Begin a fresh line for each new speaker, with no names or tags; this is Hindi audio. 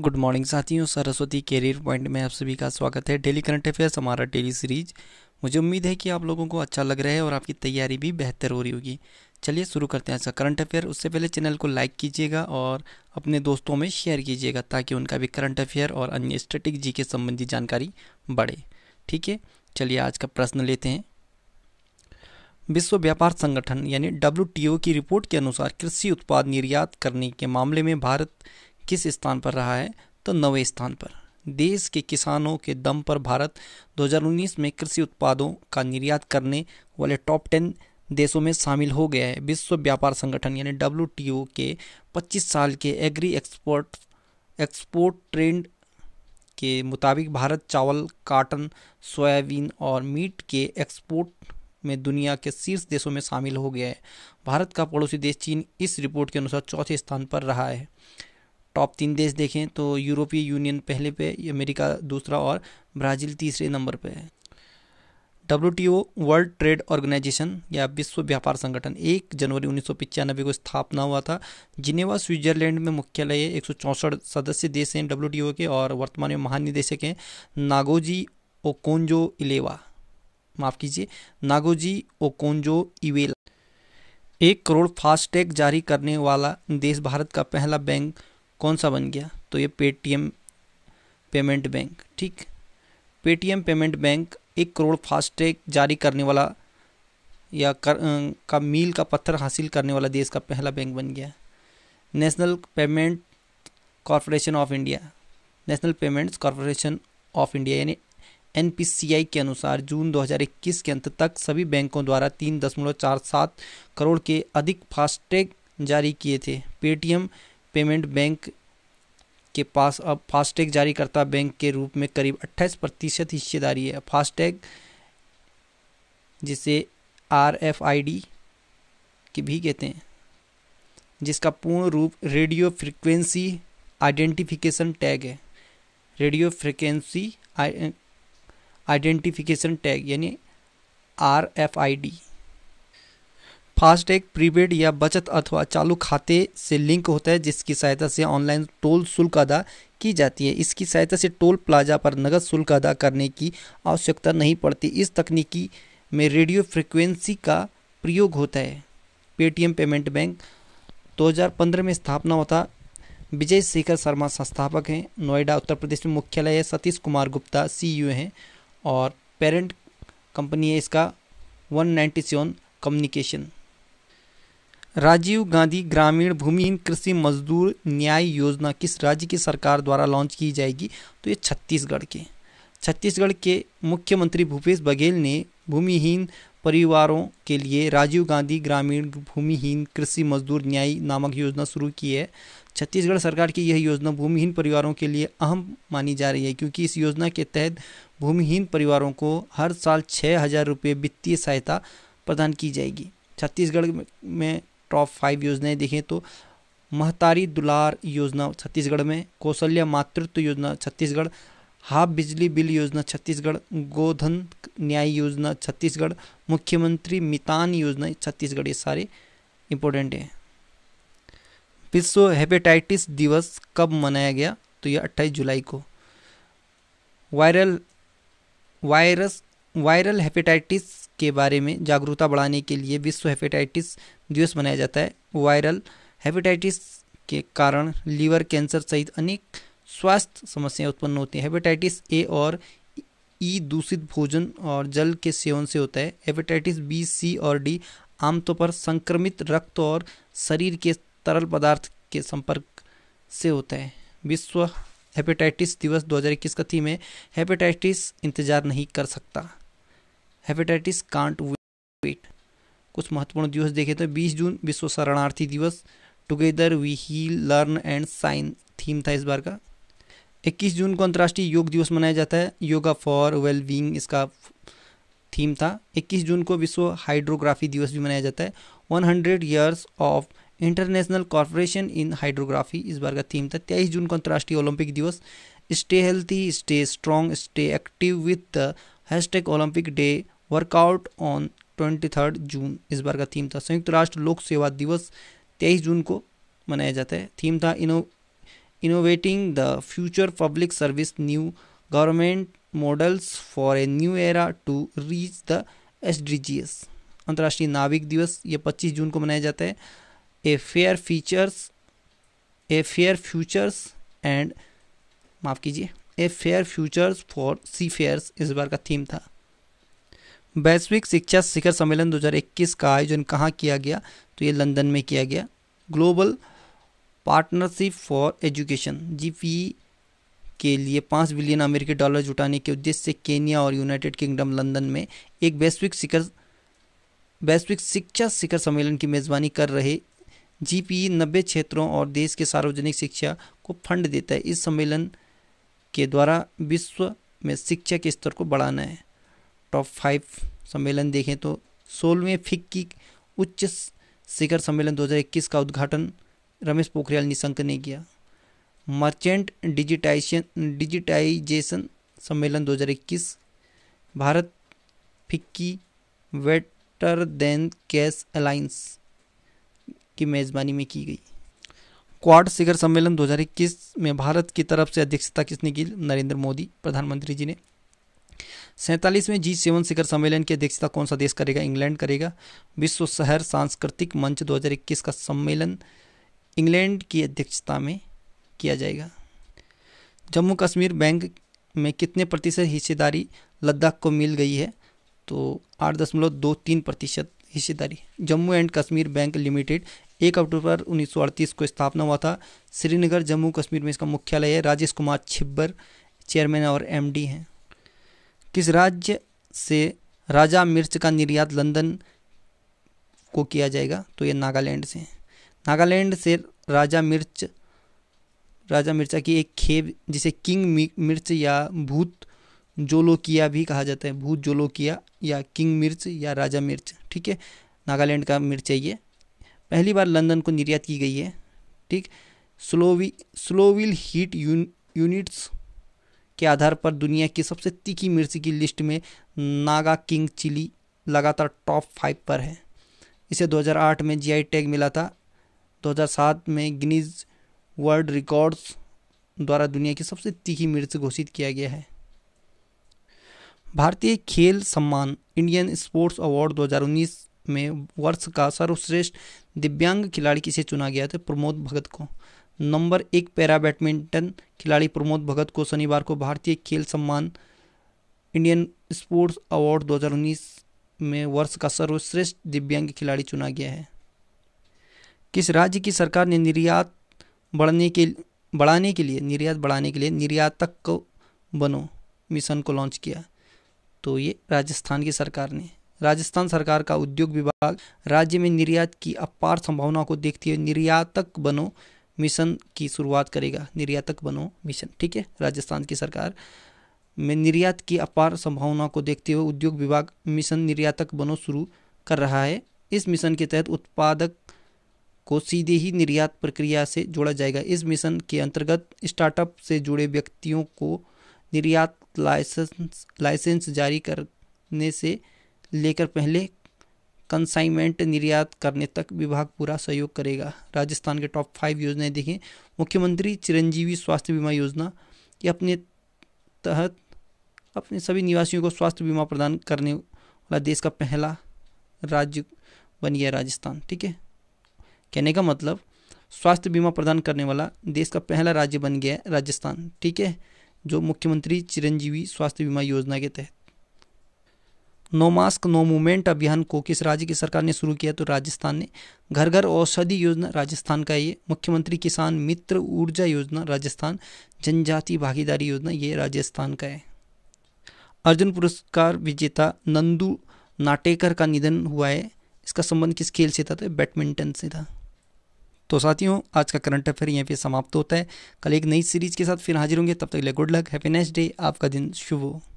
गुड मॉर्निंग साथियों सरस्वती कैरियर पॉइंट में आप सभी का स्वागत है डेली करंट अफेयर्स हमारा डेली सीरीज मुझे उम्मीद है कि आप लोगों को अच्छा लग रहा है और आपकी तैयारी भी बेहतर हो रही होगी चलिए शुरू करते हैं ऐसा करंट अफेयर उससे पहले चैनल को लाइक कीजिएगा और अपने दोस्तों में शेयर कीजिएगा ताकि उनका भी करंट अफेयर और अन्य स्टेटिक जी के संबंधी जानकारी बढ़े ठीक है चलिए आज का प्रश्न लेते हैं विश्व व्यापार संगठन यानी डब्ल्यू की रिपोर्ट के अनुसार कृषि उत्पाद निर्यात करने के मामले में भारत किस स्थान पर रहा है तो नवे स्थान पर देश के किसानों के दम पर भारत 2019 में कृषि उत्पादों का निर्यात करने वाले टॉप टेन देशों में शामिल हो गया है विश्व व्यापार संगठन यानी डब्ल्यू के 25 साल के एग्री एक्सपोर्ट एक्सपोर्ट ट्रेंड के मुताबिक भारत चावल काटन सोयाबीन और मीट के एक्सपोर्ट में दुनिया के शीर्ष देशों में शामिल हो गया है भारत का पड़ोसी देश चीन इस रिपोर्ट के अनुसार चौथे स्थान पर रहा है टॉप तीन देश देखें तो यूरोपीय यूनियन पहले पे अमेरिका दूसरा और ब्राज़ील तीसरे नंबर पे है डब्ल्यू वर्ल्ड ट्रेड ऑर्गेनाइजेशन या विश्व व्यापार संगठन एक जनवरी उन्नीस को स्थापना हुआ था जिनेवा स्विट्जरलैंड में मुख्यालय है एक सदस्य देश हैं डब्ल्यू के और वर्तमान में महानिदेशक हैं नागोजी ओकोंजो इलेवा माफ़ कीजिए नागोजी ओकोंजो इवेला एक करोड़ फास्टैग जारी करने वाला देश भारत का पहला बैंक कौन सा बन गया तो ये पेटीएम पेमेंट बैंक ठीक पेटीएम पेमेंट बैंक एक करोड़ फास्टैग जारी करने वाला या कर, का मील का पत्थर हासिल करने वाला देश का पहला बैंक बन गया National Payment Corporation of India National Payments Corporation of India यानी एन के अनुसार जून 2021 के अंत तक सभी बैंकों द्वारा तीन दशमलव चार सात करोड़ के अधिक फास्टैग जारी किए थे पेटीएम पेमेंट बैंक के पास अब फास्टैग जारीकर्ता बैंक के रूप में करीब 28 प्रतिशत हिस्सेदारी है फास्टैग जिसे आर एफ आई डी की भी कहते हैं जिसका पूर्ण रूप रेडियो फ्रिक्वेंसी आइडेंटिफिकेशन टैग है रेडियो फ्रिक्वेंसी आइडेंटिफिकेशन टैग यानी R F I D FASTag prepaid या बचत अथवा चालू खाते से लिंक होता है जिसकी सहायता से ऑनलाइन टोल शुल्क अदा की जाती है इसकी सहायता से टोल प्लाजा पर नकद शुल्क अदा करने की आवश्यकता नहीं पड़ती इस तकनीकी में रेडियो फ्रिक्वेंसी का प्रयोग होता है पेटीएम पेमेंट बैंक 2015 में स्थापना होता विजय शेखर शर्मा संस्थापक हैं नोएडा उत्तर प्रदेश में मुख्यालय है सतीश कुमार गुप्ता सी हैं और पेरेंट कंपनी है इसका one ninety seven communication Rajiv Gandhi ग्रामीण भूमिहीन कृषि मजदूर न्याय योजना किस राज्य की सरकार द्वारा लॉन्च की जाएगी तो ये छत्तीसगढ़ के छत्तीसगढ़ के मुख्यमंत्री भूपेश बघेल ने भूमिहीन परिवारों के लिए राजीव गांधी ग्रामीण भूमिहीन कृषि मजदूर न्याय नामक योजना शुरू की है छत्तीसगढ़ सरकार की यह योजना भूमिहीन परिवारों के लिए अहम मानी जा रही है क्योंकि इस योजना के तहत भूमिहीन परिवारों को हर साल छः हज़ार रुपये वित्तीय सहायता प्रदान की जाएगी छत्तीसगढ़ में टॉप फाइव योजनाएं देखें तो महतारी दुलार योजना छत्तीसगढ़ में कौशल्या मातृत्व योजना छत्तीसगढ़ हाफ बिजली बिल योजना छत्तीसगढ़ गोधन न्याय योजना छत्तीसगढ़ मुख्यमंत्री मितान योजना छत्तीसगढ़ ये सारे इंपॉर्टेंट हैं विश्व हेपेटाइटिस दिवस कब मनाया गया तो यह 28 जुलाई को वायरल वायरस वायरल हेपेटाइटिस के बारे में जागरूकता बढ़ाने के लिए विश्व हेपेटाइटिस दिवस मनाया जाता है वायरल हेपेटाइटिस के कारण लीवर कैंसर सहित अनेक स्वास्थ्य समस्याएं उत्पन्न होती हैं हेपेटाइटिस ए और ई दूषित भोजन और जल के सेवन से होता है हेपेटाइटिस बी सी और डी आमतौर पर संक्रमित रक्त और शरीर के तरल पदार्थ के संपर्क से होता है विश्व हेपेटाइटिस दिवस 2021 का थीम है हेपेटाइटिस इंतजार नहीं कर सकता हेपेटाइटिस कांट वेट कुछ महत्वपूर्ण दिवस देखे तो 20 जून विश्व शरणार्थी दिवस together we heal learn and shine theme था इस बार का 21 जून को अंतर्राष्ट्रीय योग दिवस मनाया जाता है योगा फॉर वेल बींग इसका थीम था 21 जून को विश्व हाइड्रोग्राफी दिवस भी मनाया जाता है 100 years of international corporation in hydrography इस बार का थीम था तेईस जून को अंतर्राष्ट्रीय ओलंपिक दिवस stay healthy stay strong stay active with the hashtag Olympic day workout on twenty third June इस बार का थीम था संयुक्त राष्ट्र लोक सेवा दिवस तेईस जून को मनाया जाता है थीम था inno innovating the future public service new government models for a new era to reach the S D G S अंतर्राष्ट्रीय नाविक दिवस ये पच्चीस जून को मनाया जाता है a fair features a fair futures and माफ़ कीजिए a fair futures for seafarers इस बार का थीम था वैश्विक शिक्षा शिखर सम्मेलन 2021 का आयोजन कहाँ किया गया तो ये लंदन में किया गया ग्लोबल पार्टनरशिप फॉर एजुकेशन जी के लिए पाँच बिलियन अमेरिकी डॉलर जुटाने के उद्देश्य से केनिया और यूनाइटेड किंगडम लंदन में एक वैश्विक शिखर वैश्विक शिक्षा शिखर सम्मेलन की मेज़बानी कर रहे जी नब्बे क्षेत्रों और देश के सार्वजनिक शिक्षा को फंड देता है इस सम्मेलन के द्वारा विश्व में शिक्षा के स्तर को बढ़ाना है टॉप फाइव सम्मेलन देखें तो सोलहवें फिक की उच्च शिखर सम्मेलन 2021 का उद्घाटन रमेश पोखरियाल निशंक ने किया मर्चेंट डिजिटाइजेशन डिजिटाइजेशन सम्मेलन 2021 Bharat FICCI better than cash alliance की मेज़बानी में की गई क्वाड शिखर सम्मेलन 2021 में भारत की तरफ से अध्यक्षता किसने की नरेंद्र मोदी प्रधानमंत्री जी ने सैंतालीसवें जी सेवन शिखर सम्मेलन की अध्यक्षता कौन सा देश करेगा इंग्लैंड करेगा विश्व शहर सांस्कृतिक मंच 2021 का सम्मेलन इंग्लैंड की अध्यक्षता में किया जाएगा जम्मू कश्मीर बैंक में कितने प्रतिशत हिस्सेदारी लद्दाख को मिल गई है तो आठ दशमलव दो तीन प्रतिशत हिस्सेदारी Jammu and Kashmir bank limited एक अक्टूबर उन्नीस को स्थापना हुआ था श्रीनगर जम्मू कश्मीर में इसका मुख्यालय है राजेश कुमार छिब्बर चेयरमैन और एमडी हैं किस राज्य से राजा मिर्च का निर्यात लंदन को किया जाएगा तो ये नागालैंड से नागालैंड से राजा मिर्च राजा मिर्चा की एक खेप जिसे किंग मिर्च या भूत जोलोकिया भी कहा जाता है भूत जोलोकिया या किंग मिर्च या राजा मिर्च ठीक है नागालैंड का मिर्च है ये पहली बार लंदन को निर्यात की गई है ठीक स्लोवी स्लोविल हीट यूनिट्स यूनिट्स के आधार पर दुनिया की सबसे तीखी मिर्ची की लिस्ट में नागा किंग चिली लगातार टॉप फाइव पर है इसे 2008 में जीआई टैग मिला था 2007 में गिनीज वर्ल्ड रिकॉर्ड्स द्वारा दुनिया की सबसे तीखी मिर्च घोषित किया गया है भारतीय खेल सम्मान इंडियन स्पोर्ट्स अवार्ड 2019 में वर्ष का सर्वश्रेष्ठ दिव्यांग खिलाड़ी किसे चुना गया था प्रमोद भगत को नंबर एक पैरा बैडमिंटन खिलाड़ी प्रमोद भगत को शनिवार को भारतीय खेल सम्मान इंडियन स्पोर्ट्स अवार्ड 2019 में वर्ष का सर्वश्रेष्ठ दिव्यांग खिलाड़ी चुना गया है किस राज्य की सरकार ने निर्यात बढ़ने के बढ़ाने के लिए निर्यात बढ़ाने के लिए निर्यातक को बनो मिशन को लॉन्च किया तो ये राजस्थान की सरकार ने राजस्थान सरकार का उद्योग विभाग राज्य में निर्यात की अपार संभावना को देखते हुए निर्यातक बनो मिशन की शुरुआत करेगा निर्यातक बनो मिशन ठीक है राजस्थान की सरकार में निर्यात की अपार संभावना को देखते हुए उद्योग विभाग मिशन निर्यातक बनो शुरू कर रहा है इस मिशन के तहत उत्पादक को सीधे ही निर्यात प्रक्रिया से जोड़ा जाएगा इस मिशन के अंतर्गत स्टार्टअप से जुड़े व्यक्तियों को निर्यात लाइसेंस लाइसेंस जारी करने से लेकर पहले कंसाइनमेंट निर्यात करने तक विभाग पूरा सहयोग करेगा राजस्थान के टॉप फाइव योजनाएं देखें मुख्यमंत्री चिरंजीवी स्वास्थ्य बीमा योजना ये अपने तहत अपने सभी निवासियों को स्वास्थ्य बीमा प्रदान करने वाला देश का पहला राज्य बन गया राजस्थान ठीक है कहने का मतलब स्वास्थ्य बीमा प्रदान करने वाला देश का पहला राज्य बन गया राजस्थान ठीक है जो मुख्यमंत्री चिरंजीवी स्वास्थ्य बीमा योजना के तहत नो मास्क नो मूवमेंट अभियान को किस राज्य की सरकार ने शुरू किया तो राजस्थान ने घर घर औषधि योजना राजस्थान का ये मुख्यमंत्री किसान मित्र ऊर्जा योजना राजस्थान जनजाति भागीदारी योजना ये राजस्थान का है अर्जुन पुरस्कार विजेता नंदू नाटेकर का निधन हुआ है इसका संबंध किस खेल से था तो बैडमिंटन से था तो साथियों आज का करंट अफेयर यहाँ पे समाप्त होता है कल एक नई सीरीज के साथ फिर हाजिर होंगे तब तक ले गुड लक हैप्पीनेस डे आपका दिन शुभ हो